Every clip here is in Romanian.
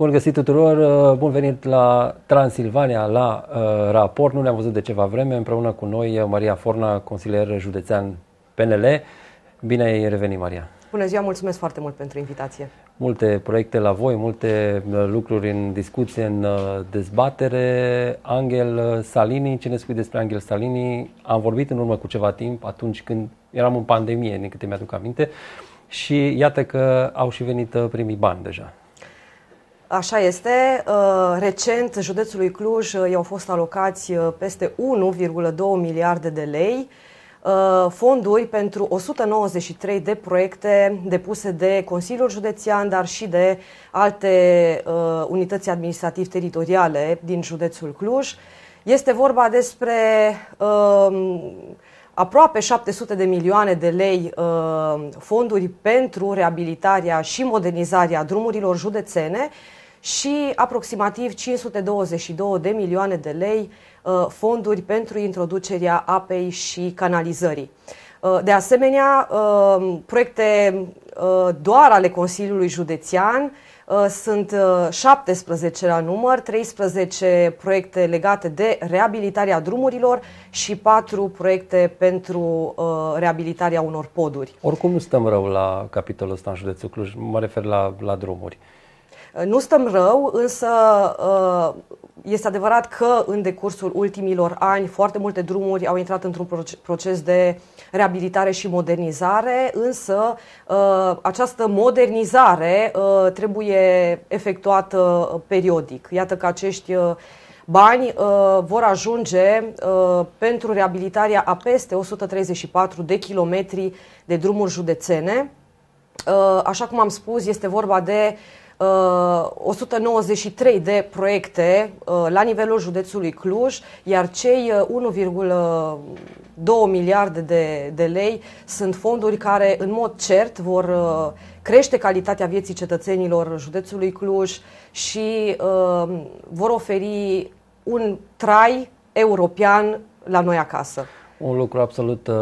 Bun găsit tuturor, uh, bun venit la Transilvania, la uh, raport. Nu ne-am văzut de ceva vreme, împreună cu noi uh, Maria Forna, consilier județean PNL. Bine ai revenit, Maria! Bună ziua, mulțumesc foarte mult pentru invitație! Multe proiecte la voi, multe uh, lucruri în discuție, în dezbatere. Angel Salini, ce ne spui despre Angel Salini? Am vorbit în urmă cu ceva timp, atunci când eram în pandemie, din câte mi-aduc aminte, și iată că au și venit primii bani deja. Așa este. Uh, recent, județului Cluj uh, i-au fost alocați uh, peste 1,2 miliarde de lei fonduri pentru 193 de proiecte depuse de Consiliul Județean, dar și de alte unități administrativ-teritoriale din județul Cluj. Este vorba despre um, aproape 700 de milioane de lei fonduri pentru reabilitarea și modernizarea drumurilor județene, și aproximativ 522 de milioane de lei uh, fonduri pentru introducerea apei și canalizării. Uh, de asemenea, uh, proiecte doar ale Consiliului Județean sunt 17 la număr, 13 proiecte legate de reabilitarea drumurilor și 4 proiecte pentru reabilitarea unor poduri. Oricum nu stăm rău la capitolul ăsta în județul Cluj, mă refer la, la drumuri. Uh, nu stăm rău, însă uh, este adevărat că în decursul ultimilor ani foarte multe drumuri au intrat într-un proces de reabilitare și modernizare, însă uh, această modernizare trebuie efectuată periodic. Iată că acești bani vor ajunge pentru reabilitarea a peste 134 de kilometri de drumuri județene. Așa cum am spus, este vorba de 193 uh, de proiecte uh, la nivelul județului Cluj, iar cei 1,2 uh, miliarde de, de lei sunt fonduri care în mod cert vor crește calitatea vieții cetățenilor județului Cluj și vor oferi un trai european la noi acasă. Un lucru absolut uh,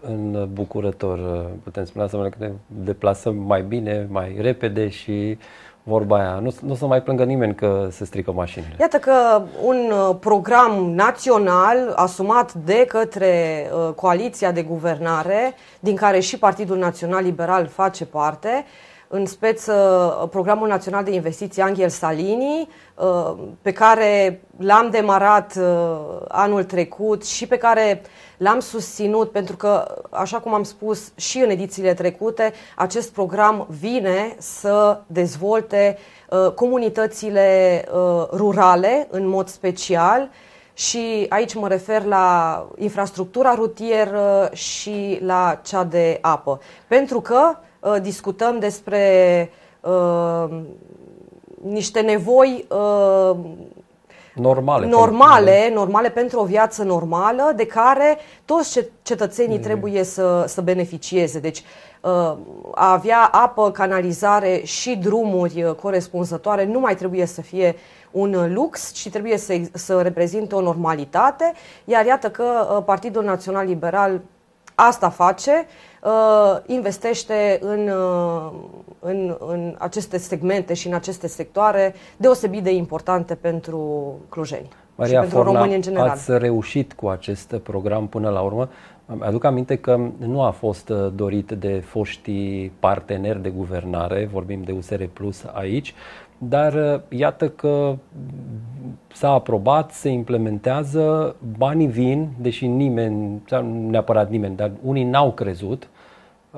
îmbucurător, putem spune asta, că ne deplasăm mai bine, mai repede și vorba aia. Nu, nu se mai plângă nimeni că se strică mașinile. Iată că un uh, program național asumat de către uh, coaliția de guvernare, din care și Partidul Național Liberal face parte, în speță uh, Programul Național de Investiții Angel Salini, uh, pe care l-am demarat uh, anul trecut și pe care l-am susținut pentru că, așa cum am spus și în edițiile trecute, acest program vine să dezvolte comunitățile rurale în mod special și aici mă refer la infrastructura rutieră și la cea de apă. Pentru că uh, discutăm despre uh, niște nevoi uh, normale, normale, pentru... normale pentru o viață normală, de care toți cetățenii mm. trebuie să, să beneficieze. Deci uh, a avea apă, canalizare și drumuri uh, corespunzătoare nu mai trebuie să fie un lux, ci trebuie să, să reprezinte o normalitate. Iar iată că uh, Partidul Național Liberal asta face Uh, investește în, uh, în, în aceste segmente și în aceste sectoare deosebit de importante pentru clujeni. Maria și pentru Forna, în general. ați reușit cu acest program până la urmă. Aduc aminte că nu a fost uh, dorit de foștii parteneri de guvernare, vorbim de USR Plus aici, dar uh, iată că s-a aprobat, se implementează, banii vin, deși nimeni, nu neapărat nimeni, dar unii n-au crezut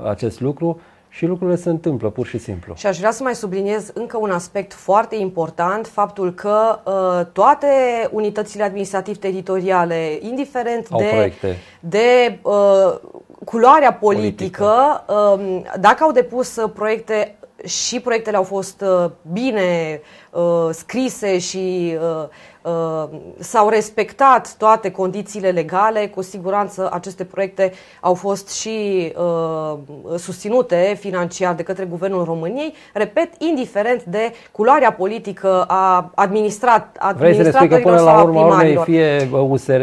acest lucru și lucrurile se întâmplă pur și simplu. Și aș vrea să mai subliniez încă un aspect foarte important, faptul că uh, toate unitățile administrativ-teritoriale, indiferent au de, proiecte. de uh, culoarea politică, politică, um, dacă au depus uh, proiecte și proiectele au fost uh, bine uh, scrise și uh, uh, s-au respectat toate condițiile legale, cu siguranță aceste proiecte au fost și uh, susținute financiar de către Guvernul României, repet, indiferent de culoarea politică a administrat, administratorilor Vrei să că până la urmă, primarilor. fie USR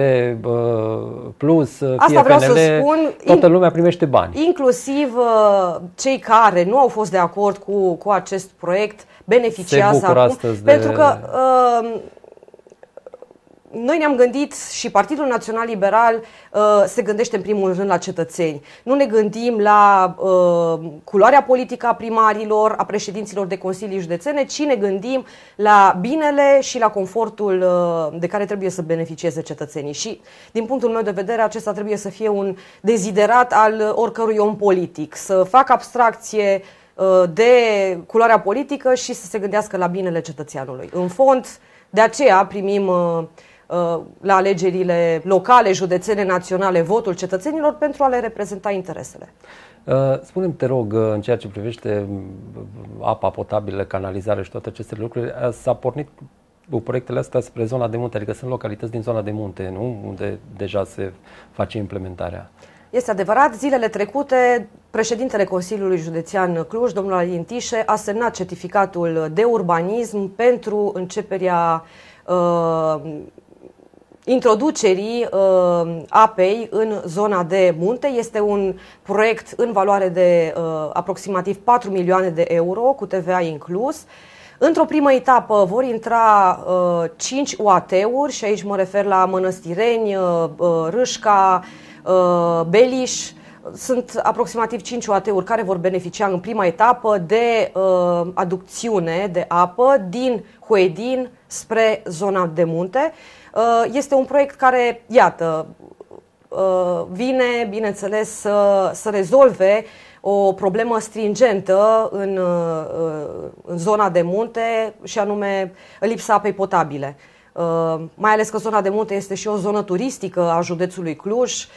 plus, fie Asta vreau PNL, să spun, toată lumea primește bani. Inclusiv uh, cei care nu au fost de acord cu, cu acest proiect beneficiază acum. De... Pentru că uh, noi ne-am gândit și Partidul Național Liberal uh, se gândește în primul rând la cetățeni. Nu ne gândim la uh, culoarea politică a primarilor, a președinților de consilii județene, ci ne gândim la binele și la confortul uh, de care trebuie să beneficieze cetățenii. Și din punctul meu de vedere, acesta trebuie să fie un deziderat al oricărui om politic, să facă abstracție uh, Uh, de culoarea politică și să se gândească la binele cetățeanului. În fond, de aceea primim uh, uh, la alegerile locale, județene, naționale, votul cetățenilor pentru a le reprezenta interesele. Spunem, te rog, în ceea ce privește apa potabilă, canalizare și toate aceste lucruri, s-a pornit cu proiectele astea spre zona de munte, adică sunt localități din zona de munte, nu? Unde deja se face implementarea. Este adevărat, zilele trecute Președintele Consiliului Județean Cluj, domnul Alin Tișe, a semnat certificatul de urbanism pentru începerea uh, introducerii uh, apei în zona de munte. Este un proiect în valoare de uh, aproximativ 4 milioane de euro, cu TVA inclus. Într-o primă etapă vor intra uh, 5 UAT-uri și aici mă refer la Mănăstireni, uh, uh Râșca, uh, Beliș, uh, sunt aproximativ 5 OAT-uri care vor beneficia în prima etapă de uh, aducțiune de apă din Huedin spre zona de munte. Uh, este un proiect care, iată, uh, vine, bineînțeles, să, să rezolve o problemă stringentă în, uh, uh în zona de munte și anume lipsa apei potabile. Uh, mai ales că zona de munte este și o zonă turistică a județului Cluj. Uh,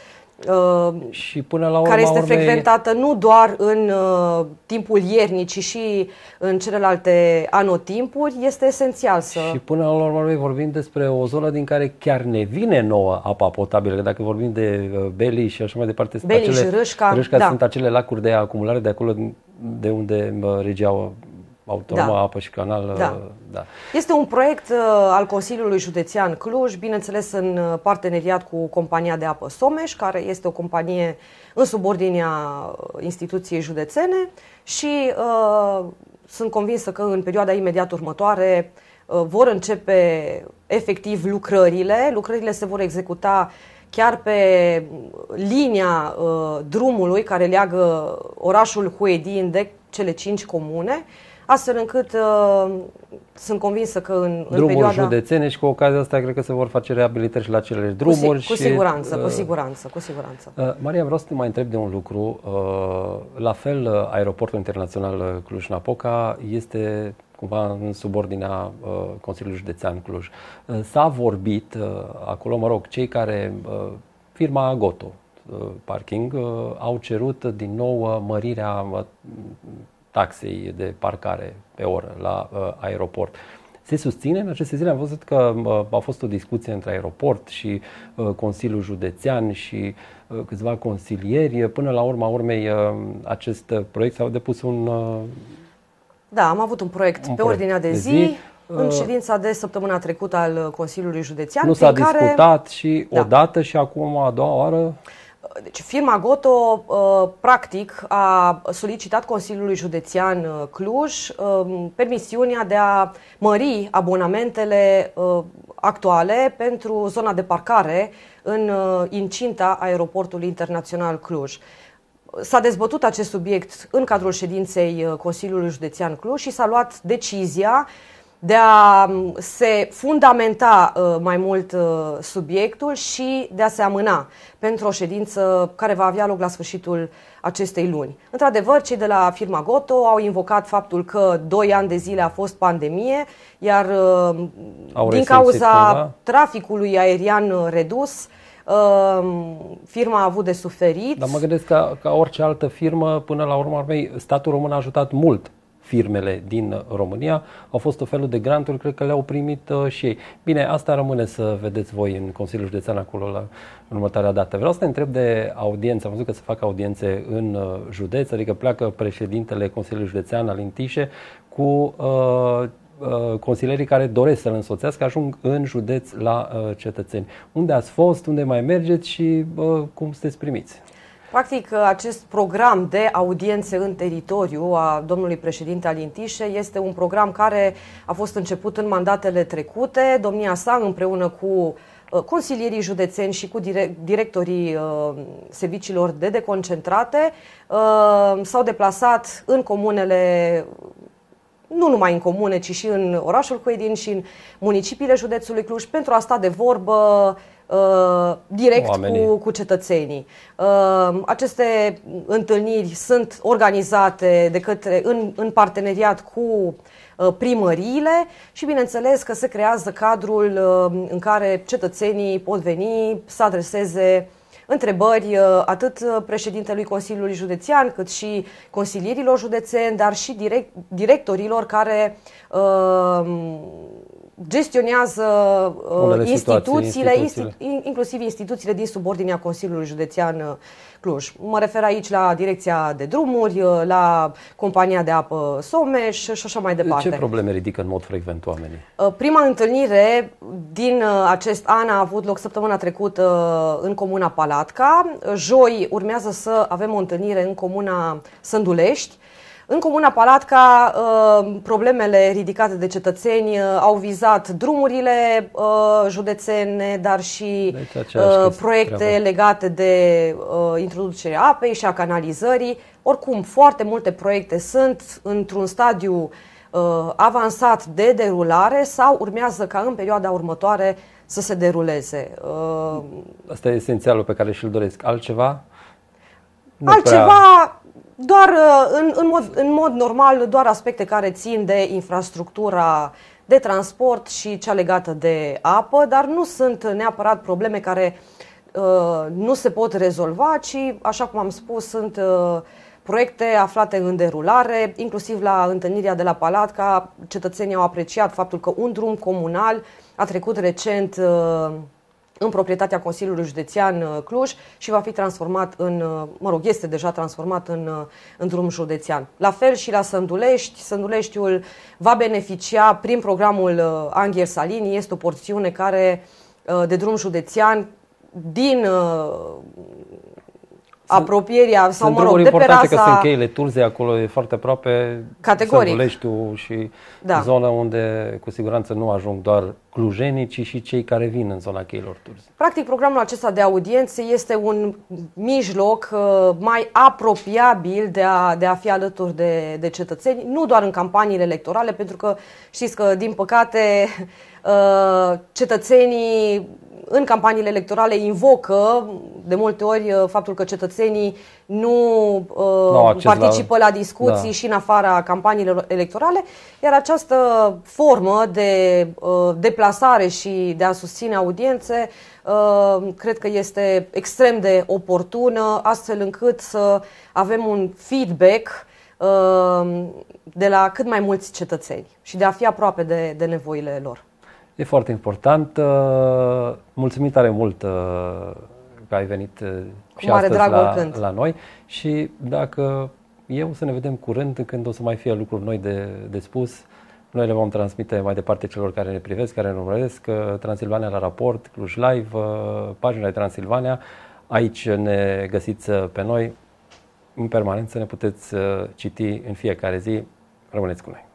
Uh, și până la urma care este frecventată nu doar în uh, timpul iernii, ci și în celelalte anotimpuri, este esențial să... Și până la urmă noi vorbim despre o zonă din care chiar ne vine nouă apa potabilă, că dacă vorbim de uh, Beli și așa mai departe, Beli acele, și Râșca, Râșca da. sunt acele lacuri de acumulare de acolo de unde uh, regia autonomă da. Apă și Canal. Da. Uh, da. Este un proiect uh, al Consiliului Județean Cluj, bineînțeles în uh, parteneriat cu compania de apă Someș, care este o companie în subordinea instituției județene și uh, sunt convinsă că în perioada imediat următoare uh, vor începe efectiv lucrările. Lucrările se vor executa chiar pe linia uh, drumului care leagă orașul Huedin de cele cinci comune astfel încât uh, sunt convinsă că în, drumuri în perioada... județene și cu ocazia asta cred că se vor face reabilitări și la acele drumuri. Cu, si- cu și, siguranță, uh, cu siguranță, cu siguranță. Uh, Maria, vreau să te mai întreb de un lucru. Uh, la fel, uh, aeroportul internațional uh, Cluj-Napoca este cumva în subordinea uh, Consiliului Județean Cluj. Uh, s-a vorbit uh, acolo, mă rog, cei care, uh, firma Goto, uh, parking, au cerut din nou mărirea taxei de parcare pe oră la uh, aeroport. Se susține, în aceste zile am văzut că uh, a fost o discuție între aeroport și uh, Consiliul Județean și uh, câțiva consilieri. Până la urma urmei, uh, acest uh, proiect s a depus un... Uh, da, am avut un proiect un pe proiect ordinea de zi, de zi în uh, ședința de săptămâna trecută al uh, Consiliului Județean. Nu s-a care... discutat și da. odată și acum a doua oară? Deci firma Goto, uh, practic, a solicitat Consiliului Județean uh, Cluj um, permisiunea de a mări abonamentele uh, actuale pentru zona de parcare în incinta aeroportului internațional Cluj. S-a dezbătut acest subiect în cadrul ședinței Consiliului Județean Cluj și s-a luat decizia uh, de a se fundamenta uh, mai mult uh, subiectul și de a se amâna pentru o ședință care va avea loc la sfârșitul acestei luni. Într-adevăr, cei de la firma Goto au invocat faptul că 2 ani de zile a fost pandemie, iar uh, au din cauza cumva? Da? traficului aerian redus, firma a avut de suferit. Dar mă gândesc că, ca orice altă firmă, până la urmă, statul român a ajutat mult firmele din România au fost o felul de granturi, cred că le-au primit uh, și ei. Bine, asta rămâne să vedeți voi în Consiliul Județean acolo la următoarea dată. Vreau să te întreb de audiență. Am văzut că se fac audiențe în uh, județ, adică pleacă președintele Consiliului Județean al Intișe cu uh, uh, consilierii care doresc să-l însoțească ajung în județ la uh, cetățeni. Unde ați fost, unde mai mergeți și uh, cum sunteți primiți? Practic, acest program de audiențe în teritoriu a domnului președinte Alintișe este un program care a fost început în mandatele trecute. Domnia sa, împreună cu uh, consilierii județeni și cu directorii uh, serviciilor de deconcentrate, uh, s-au deplasat în comunele nu numai în comune, ci și în orașul Cuedin și în municipiile județului Cluj pentru a sta de vorbă uh, direct cu, cu cetățenii. Uh, aceste întâlniri sunt organizate de către, în, în parteneriat cu uh, primăriile și bineînțeles că se creează cadrul uh, în care cetățenii pot veni să adreseze întrebări uh, atât președintelui Consiliului Județean, cât și consilierilor județeni, dar și direct, directorilor care uh, gestionează uh, instituțiile, instituțiile. Instit, inclusiv instituțiile din subordinea Consiliului Județean uh, Cluj. Mă refer aici la Direcția de Drumuri, uh, la Compania de Apă Someș și așa mai departe. Ce probleme ridică în mod frecvent oamenii? Uh, prima întâlnire din acest an a avut loc săptămâna trecută în comuna Palatca. Joi urmează să avem o întâlnire în comuna Sândulești în Comuna Palatca, uh, problemele ridicate de cetățeni uh, au vizat drumurile uh, județene, dar și deci proiecte treabă. legate de introducerea apei și a canalizării. Oricum, foarte multe proiecte sunt într-un stadiu avansat de derulare sau urmează ca în perioada următoare să se deruleze. Asta e esențialul pe care și-l doresc. Altceva? Nu Altceva, prea... Doar uh, în, în, mod, în mod normal, doar aspecte care țin de infrastructura de transport și cea legată de apă, dar nu sunt neapărat probleme care uh, nu se pot rezolva, ci, așa cum am spus, sunt uh, proiecte aflate în derulare, inclusiv la întâlnirea de la Palat, ca cetățenii au apreciat faptul că un drum comunal a trecut recent uh, în proprietatea Consiliului Județean uh, Cluj și va fi transformat în, uh, mă rog, este deja transformat în, uh, în drum județean. La fel și la Sândulești, Sânduleștiul va beneficia prin programul Angher Salini, este o porțiune care de drum județean din sunt, apropierea sau, mă rog, de pe rasa... că sunt cheile Turzei, acolo e foarte aproape. Categoric. Sărbuleștiul și da. zona unde cu siguranță nu ajung doar clujenii, ci și cei care vin în zona cheilor turzi. Practic, programul acesta de audiențe este un mijloc uh, mai apropiabil de a, de a fi alături de, de cetățeni, nu doar în campaniile electorale, pentru că știți că, din păcate, uh, cetățenii în campaniile electorale invocă de multe ori uh, faptul că cetățenii nu uh, participă la, la discuții da. și în afara campaniilor electorale, iar această formă de uh, deplasare și de a susține audiențe uh, cred că este extrem de oportună, astfel încât să avem un feedback uh, de la cât mai mulți cetățeni și de a fi aproape de, de nevoile lor. E foarte important. Uh, mulțumim tare mult uh, că ai venit uh, cu și mare drag la, oricând. la noi și dacă eu să ne vedem curând când o să mai fie lucruri noi de, de spus. Noi le vom transmite mai departe celor care ne privesc, care ne urmăresc, uh, Transilvania la raport, Cluj Live, uh, pagina de Transilvania. Aici ne găsiți uh, pe noi în permanență, ne puteți citi în fiecare zi. Rămâneți cu noi!